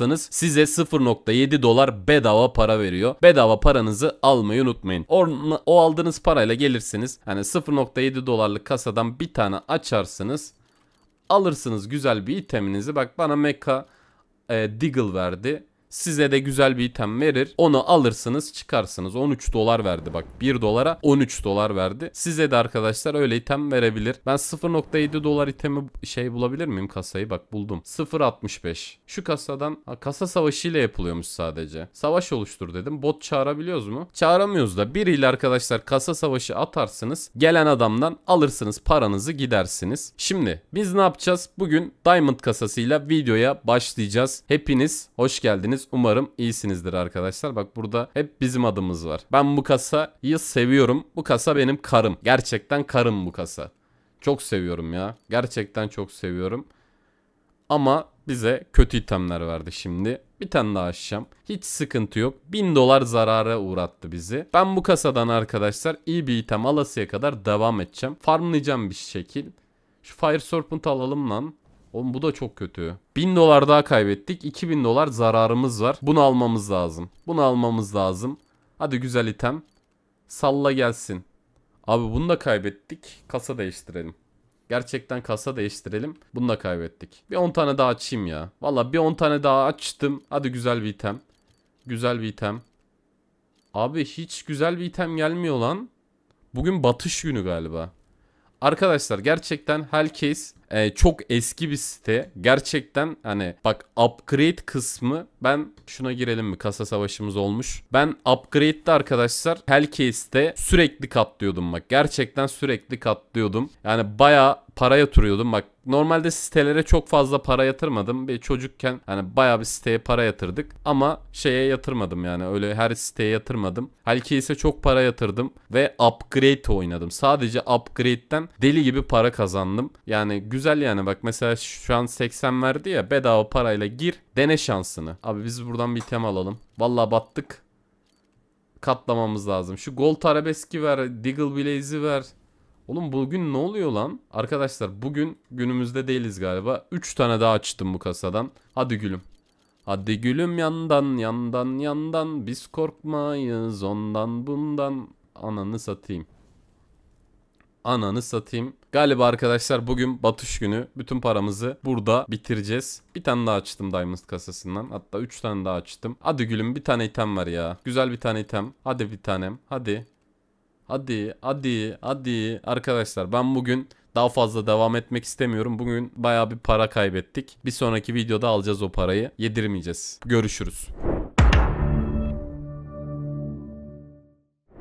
almazsanız size 0.7 dolar bedava para veriyor. Bedava paranızı almayı unutmayın. O, o aldığınız parayla gelirsiniz. Hani 0.7 dolarlık kasadan bir tane açarsınız. Alırsınız güzel bir iteminizi. Bak bana Mecha e, Deagle verdi. Size de güzel bir item verir. Onu alırsınız çıkarsınız. 13 dolar verdi bak. 1 dolara 13 dolar verdi. Size de arkadaşlar öyle item verebilir. Ben 0.7 dolar itemi şey bulabilir miyim kasayı? Bak buldum. 0.65. Şu kasadan ha, kasa savaşıyla yapılıyormuş sadece. Savaş oluştur dedim. Bot çağırabiliyoruz mu? Çağıramıyoruz da biriyle arkadaşlar kasa savaşı atarsınız. Gelen adamdan alırsınız paranızı gidersiniz. Şimdi biz ne yapacağız? Bugün Diamond kasasıyla videoya başlayacağız. Hepiniz hoş geldiniz umarım iyisinizdir arkadaşlar. Bak burada hep bizim adımız var. Ben bu kasayı seviyorum. Bu kasa benim karım. Gerçekten karım bu kasa. Çok seviyorum ya. Gerçekten çok seviyorum. Ama bize kötü itemler verdi şimdi. Bir tane daha açacağım. Hiç sıkıntı yok. 1000 dolar zarara uğrattı bizi. Ben bu kasadan arkadaşlar iyi bir item alasıya kadar devam edeceğim. Farmlayacağım bir şekil. Şu Fire Serpent alalım lan. Oğlum bu da çok kötü. 1000 dolar daha kaybettik. 2000 dolar zararımız var. Bunu almamız lazım. Bunu almamız lazım. Hadi güzel item. Salla gelsin. Abi bunu da kaybettik. Kasa değiştirelim. Gerçekten kasa değiştirelim. Bunu da kaybettik. Bir 10 tane daha açayım ya. Valla bir 10 tane daha açtım. Hadi güzel bir item. Güzel bir item. Abi hiç güzel bir item gelmiyor lan. Bugün batış günü galiba. Arkadaşlar gerçekten herkes e, çok eski bir site. Gerçekten hani bak upgrade kısmı ben şuna girelim mi? Kasa savaşımız olmuş. Ben upgrade'de arkadaşlar Hellcase'de sürekli katlıyordum bak. Gerçekten sürekli katlıyordum. Yani baya para yatırıyordum. Bak normalde sitelere çok fazla para yatırmadım. Bir çocukken hani bayağı bir siteye para yatırdık ama şeye yatırmadım yani öyle her siteye yatırmadım. Halki ise çok para yatırdım ve upgrade oynadım. Sadece upgrade'den deli gibi para kazandım. Yani güzel güzel yani bak mesela şu an 80 verdi ya bedava parayla gir dene şansını. Abi biz buradan bir item alalım. Valla battık. Katlamamız lazım. Şu gold arabeski ver. Diggle blaze'i ver. Oğlum bugün ne oluyor lan? Arkadaşlar bugün günümüzde değiliz galiba. 3 tane daha açtım bu kasadan. Hadi gülüm. Hadi gülüm yandan yandan yandan. Biz korkmayız ondan bundan. Ananı satayım ananı satayım. Galiba arkadaşlar bugün batış günü. Bütün paramızı burada bitireceğiz. Bir tane daha açtım Diamond kasasından. Hatta 3 tane daha açtım. Hadi gülüm bir tane item var ya. Güzel bir tane item. Hadi bir tanem. Hadi. Hadi. Hadi. Hadi. Arkadaşlar ben bugün daha fazla devam etmek istemiyorum. Bugün baya bir para kaybettik. Bir sonraki videoda alacağız o parayı. Yedirmeyeceğiz. Görüşürüz.